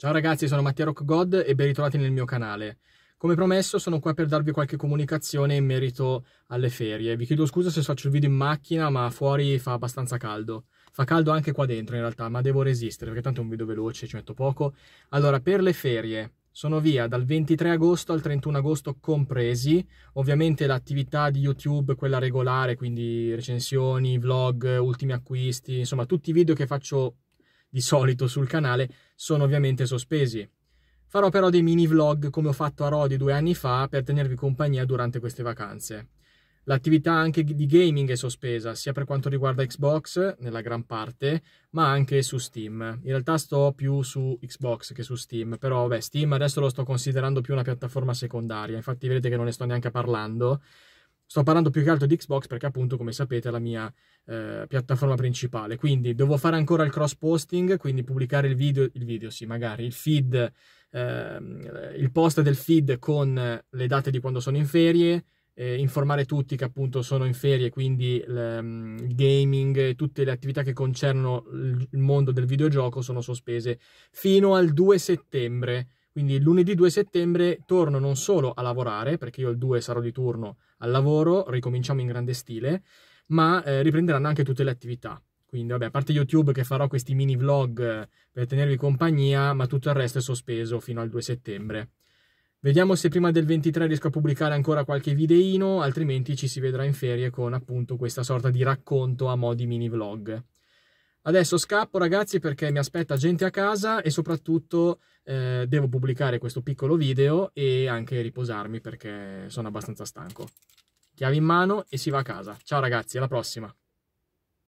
Ciao ragazzi, sono Mattia Rock God e ben ritrovati nel mio canale. Come promesso sono qua per darvi qualche comunicazione in merito alle ferie. Vi chiedo scusa se faccio il video in macchina, ma fuori fa abbastanza caldo. Fa caldo anche qua dentro in realtà, ma devo resistere perché tanto è un video veloce, ci metto poco. Allora, per le ferie sono via dal 23 agosto al 31 agosto compresi. Ovviamente l'attività di YouTube, quella regolare, quindi recensioni, vlog, ultimi acquisti, insomma tutti i video che faccio di solito sul canale sono ovviamente sospesi. Farò però dei mini vlog come ho fatto a Rodi due anni fa per tenervi compagnia durante queste vacanze. L'attività anche di gaming è sospesa, sia per quanto riguarda Xbox, nella gran parte, ma anche su Steam. In realtà sto più su Xbox che su Steam, però vabbè, Steam adesso lo sto considerando più una piattaforma secondaria, infatti vedete che non ne sto neanche parlando, Sto parlando più che altro di Xbox perché appunto, come sapete, è la mia eh, piattaforma principale. Quindi devo fare ancora il cross posting, quindi pubblicare il video, il video sì, magari il feed, eh, il post del feed con le date di quando sono in ferie, eh, informare tutti che appunto sono in ferie, quindi ehm, il gaming, tutte le attività che concernono il mondo del videogioco sono sospese fino al 2 settembre quindi lunedì 2 settembre torno non solo a lavorare, perché io il 2 sarò di turno al lavoro, ricominciamo in grande stile, ma eh, riprenderanno anche tutte le attività. Quindi, vabbè, a parte YouTube che farò questi mini vlog eh, per tenervi compagnia, ma tutto il resto è sospeso fino al 2 settembre. Vediamo se prima del 23 riesco a pubblicare ancora qualche videino, altrimenti ci si vedrà in ferie con appunto questa sorta di racconto a modi mini vlog. Adesso scappo ragazzi perché mi aspetta gente a casa e soprattutto eh, devo pubblicare questo piccolo video e anche riposarmi perché sono abbastanza stanco. Chiavi in mano e si va a casa. Ciao ragazzi, alla prossima!